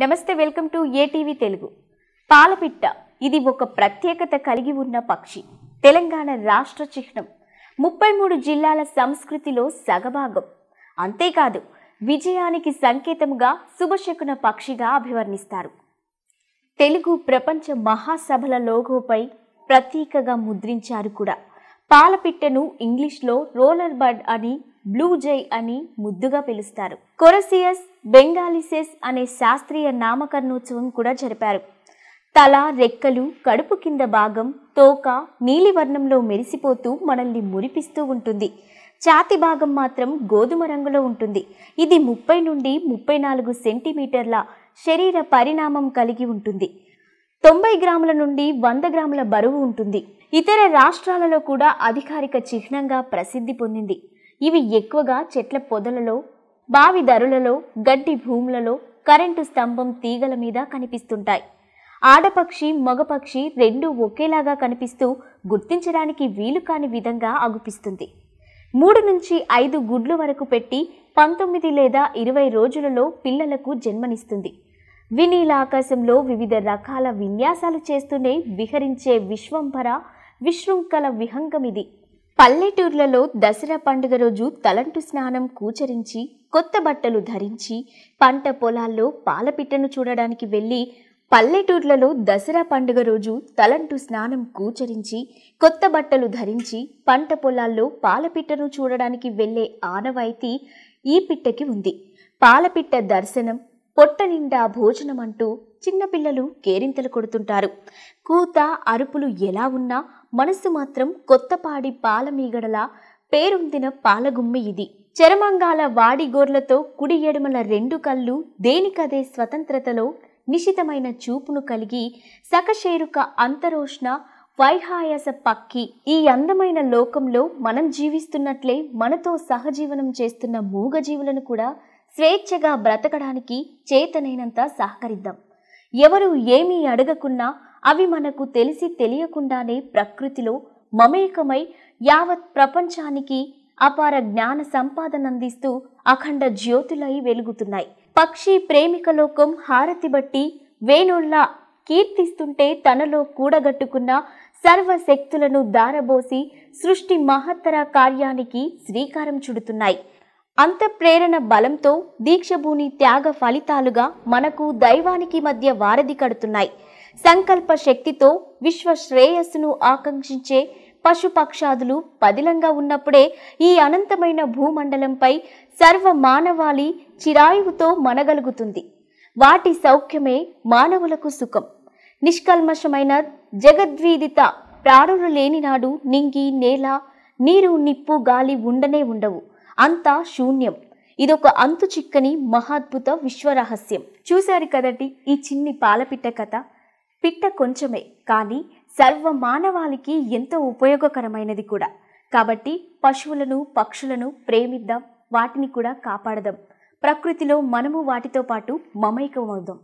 నమస్తే welcome to ATV Telugu Palapitta ఇది ఒక ప్రత్యేకత కలిగి ఉన్న పక్షి తెలంగాణ రాష్ట్ర చిహ్నం ముప్పై మూడు జిల్లాల సంస్కృతిలో సగభాగం అంతేకాదు విజయానికి సంకేతముగా శుభశకున పక్షిగా అభివర్ణిస్తారు తెలుగు ప్రపంచ మహాసభల లోగోపై ప్రతీకగా ముద్రించారు కూడా పాలపిట్టను ఇంగ్లీష్లో రోలర్ బర్డ్ అని బ్లూ జై అని ముద్దుగా పిలుస్తారు కొరసియస్ బెంగాలిసెస్ అనే శాస్త్రీయ నామకరణోత్సవం కూడా జరిపారు తల రెక్కలు కడుపు కింద భాగం తోక నీలివర్ణంలో మెరిసిపోతూ మనల్ని మురిపిస్తూ ఉంటుంది ఛాతి భాగం మాత్రం గోధుమ రంగులో ఉంటుంది ఇది ముప్పై నుండి ముప్పై నాలుగు సెంటీమీటర్ల శరీర పరిణామం కలిగి ఉంటుంది తొంభై గ్రాముల నుండి వంద గ్రాముల బరువు ఉంటుంది ఇతర రాష్ట్రాలలో కూడా అధికారిక చిహ్నంగా ప్రసిద్ధి పొందింది ఇవి ఎక్కువగా చెట్ల పొదలలో బావి ధరలలో గడ్డి భూములలో కరెంటు స్తంభం తీగల మీద కనిపిస్తుంటాయి ఆడపక్షి మగపక్షి రెండూ ఒకేలాగా కనిపిస్తూ గుర్తించడానికి వీలు కాని విధంగా అగుపిస్తుంది మూడు నుంచి ఐదు గుడ్లు వరకు పెట్టి పంతొమ్మిది లేదా ఇరవై రోజులలో పిల్లలకు జన్మనిస్తుంది వినీల ఆకాశంలో వివిధ రకాల విన్యాసాలు చేస్తూనే విహరించే విశ్వంభర విశృంఖల విహంగమిది పల్లెటూర్లలో దసరా పండుగ రోజు తలంటు స్నానం కూచరించి కొత్త బట్టలు ధరించి పంట పొలాల్లో పాలపిట్టను చూడడానికి వెళ్ళి పల్లెటూర్లలో దసరా పండుగ రోజు తలంటు స్నానం కూచరించి కొత్త బట్టలు ధరించి పంట పొలాల్లో పాలపిట్టను చూడడానికి వెళ్ళే ఆనవాయితీ ఈ పిట్టకి ఉంది పాలపిట్ట దర్శనం పొట్ట నిండా భోజనమంటూ చిన్నపిల్లలు కేరింతలు కొడుతుంటారు కూత అరుపులు ఎలా ఉన్నా మనస్సు మాత్రం కొత్తపాడి పాలమీగడలా పేరొందిన పాలగుమ్మి ఇది చరమంగాల వాడిగోర్లతో కుడి ఎడమల రెండు కళ్ళు దేనికదే స్వతంత్రతలో నిశితమైన చూపును కలిగి సకశేరుక అంతరోష్ణ వైహాయాస పక్కి ఈ అందమైన లోకంలో మనం జీవిస్తున్నట్లే మనతో సహజీవనం చేస్తున్న మూగజీవులను కూడా స్వేచ్ఛగా బ్రతకడానికి చేతనైనంత సహకరిద్దాం ఎవరు ఏమీ అడగకున్నా అవి మనకు తెలిసి తెలియకుండానే ప్రకృతిలో మమేకమై యావత్ ప్రపంచానికి అపార జ్ఞాన సంపాదన అందిస్తూ అఖండ జ్యోతులై వెలుగుతున్నాయి పక్షి ప్రేమికలోకం హారతి బట్టి వేణుల్లా కీర్తిస్తుంటే తనలో కూడగట్టుకున్న సర్వశక్తులను దారబోసి సృష్టి మహత్తర కార్యానికి శ్రీకారం చుడుతున్నాయి అంత ప్రేరణ బలంతో దీక్షభూని త్యాగ ఫలితాలుగా మనకు దైవానికి మధ్య వారధి కడుతున్నాయి సంకల్ప శక్తితో విశ్వ శ్రేయస్సును ఆకాంక్షించే పశుపక్షాదులు పదిలంగా ఉన్నప్పుడే ఈ అనంతమైన భూమండలంపై సర్వ మానవాళి చిరాయువుతో మనగలుగుతుంది వాటి సౌఖ్యమే మానవులకు సుఖం నిష్కల్మషమైన జగద్వీదిత ప్రాణులు లేని నాడు నింగి నేల నీరు నిప్పు గాలి ఉండనే ఉండవు అంతా శూన్యం ఇదొక అంతు చిక్కని మహాద్భుత విశ్వరహస్యం చూశారు కదండి ఈ చిన్ని పాలపిట్ట కథ పిట్ట కొంచెమే కానీ సర్వ మానవాళికి ఎంతో ఉపయోగకరమైనది కూడా కాబట్టి పశువులను పక్షులను ప్రేమిద్దాం వాటిని కూడా కాపాడదాం ప్రకృతిలో మనము వాటితో పాటు మమైకమవుదాం